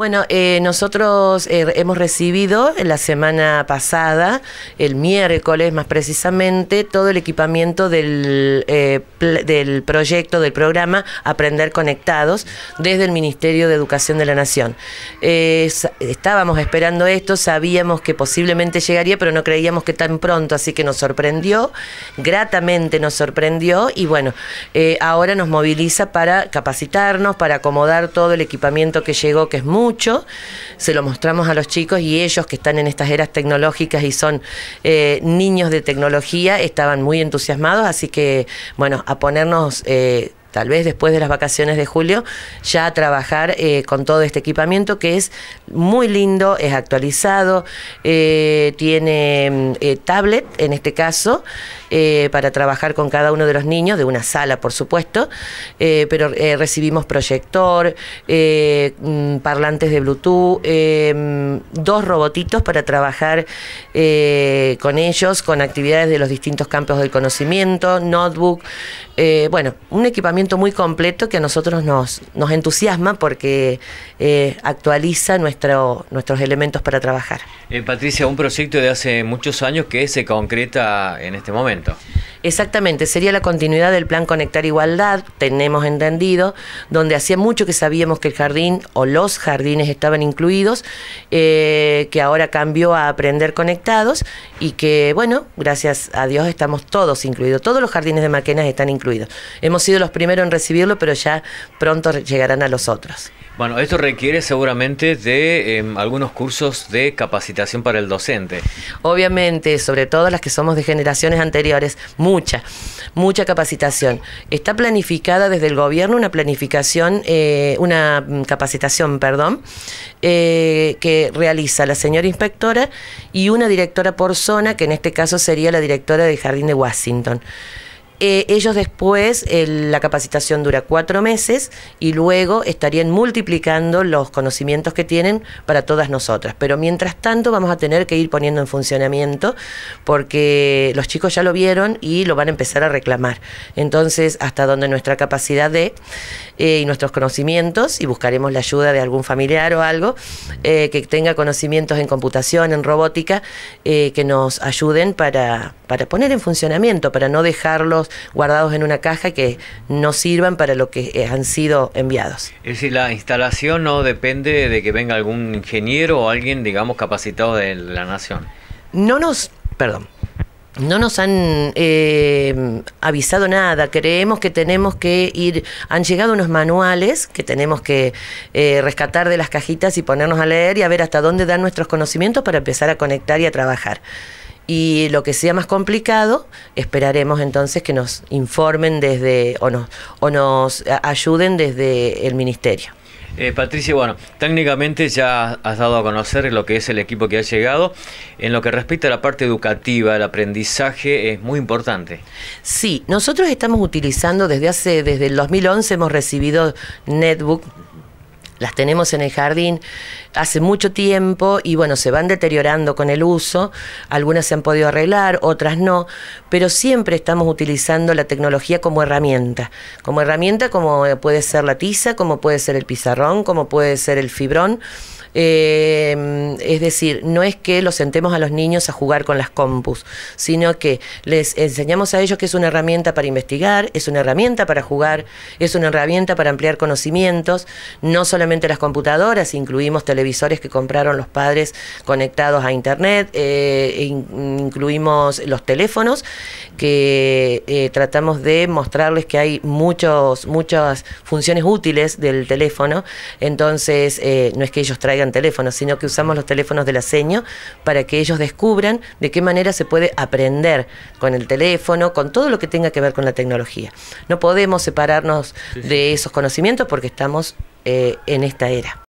Bueno, eh, nosotros eh, hemos recibido la semana pasada, el miércoles más precisamente, todo el equipamiento del, eh, del proyecto, del programa Aprender Conectados desde el Ministerio de Educación de la Nación. estábamos esperando esto, sabíamos que posiblemente llegaría, pero no creíamos que tan pronto, así que nos sorprendió, gratamente nos sorprendió y bueno, ahora nos moviliza para capacitarnos, para acomodar todo el equipamiento que llegó, que es muy mucho, se lo mostramos a los chicos y ellos que están en estas eras tecnológicas y son eh, niños de tecnología estaban muy entusiasmados, así que bueno, a ponernos... Eh, tal vez después de las vacaciones de julio, ya trabajar eh, con todo este equipamiento que es muy lindo, es actualizado, eh, tiene mm, eh, tablet en este caso, para trabajar con cada uno de los niños, de una sala por supuesto, pero recibimos proyector, mm, parlantes de Bluetooth, mm, dos robotitos para trabajar con ellos, con actividades de los distintos campos del conocimiento, notebook, bueno, un equipamiento muy completo que a nosotros nos, entusiasma porque eh, actualiza nuestros elementos para trabajar. Eh, Patricia, un proyecto de hace muchos años que se concreta en este momento. Exactamente, sería la continuidad del plan Conectar Igualdad, tenemos entendido, donde hacía mucho que sabíamos que el jardín o los jardines estaban incluidos, eh, que ahora cambió a Aprender Conectados y que, bueno, gracias a Dios estamos todos incluidos, todos los jardines de Maquenas están incluidos. Hemos sido los primeros en recibirlo, pero ya pronto llegarán a los otros. Bueno, esto requiere seguramente de em, algunos cursos de capacitación para el docente. Obviamente, sobre todo las que somos de generaciones anteriores, mucha, mucha capacitación. Está planificada desde el gobierno una planificación, eh, una mm, capacitación, perdón, eh, que realiza la señora inspectora y una directora por zona, que en este caso sería la directora del Jardín de Washington. Eh, ellos después, la capacitación dura cuatro meses y luego estarían multiplicando los conocimientos que tienen para todas nosotras. Pero mientras tanto vamos a tener que ir poniendo en funcionamiento porque los chicos ya lo vieron y lo van a empezar a reclamar. Entonces, hasta donde nuestra capacidad de eh, y nuestros conocimientos, y buscaremos la ayuda de algún familiar o algo eh, que tenga conocimientos en computación, en robótica, que nos ayuden para, para poner en funcionamiento, para no dejarlos guardados en una caja que no sirvan para lo que eh, han sido enviados. Es decir, la instalación no depende de que venga algún ingeniero o alguien, digamos, capacitado de la nación. No nos, perdón, no nos han eh, avisado nada, creemos que tenemos que ir, han llegado unos manuales que tenemos que eh, rescatar de las cajitas y ponernos a leer y a ver hasta dónde dan nuestros conocimientos para empezar a conectar y a trabajar. Y lo que sea más complicado, esperaremos entonces que nos informen desde o nos, o nos ayuden desde el ministerio. Eh, Patricia, bueno, técnicamente ya has dado a conocer lo que es el equipo que ha llegado. En lo que respecta a la parte educativa, el aprendizaje es muy importante. Sí, nosotros estamos utilizando desde hace, desde el 2011 hemos recibido netbook las tenemos en el jardín hace mucho tiempo y bueno, se van deteriorando con el uso, algunas se han podido arreglar, otras no, pero siempre estamos utilizando la tecnología como herramienta, como herramienta como puede ser la tiza, como puede ser el pizarrón, como puede ser el fibrón. Eh, es decir, no es que los sentemos a los niños a jugar con las compus, sino que les enseñamos a ellos que es una herramienta para investigar, es una herramienta para jugar, es una herramienta para ampliar conocimientos, no solamente las computadoras, incluimos televisores que compraron los padres conectados a internet, eh, incluimos los teléfonos, que eh, tratamos de mostrarles que hay muchos, muchas funciones útiles del teléfono, entonces no es que ellos traigan en teléfonos, sino que usamos los teléfonos del seño para que ellos descubran de qué manera se puede aprender con el teléfono, con todo lo que tenga que ver con la tecnología. No podemos separarnos de esos conocimientos porque estamos eh, en esta era.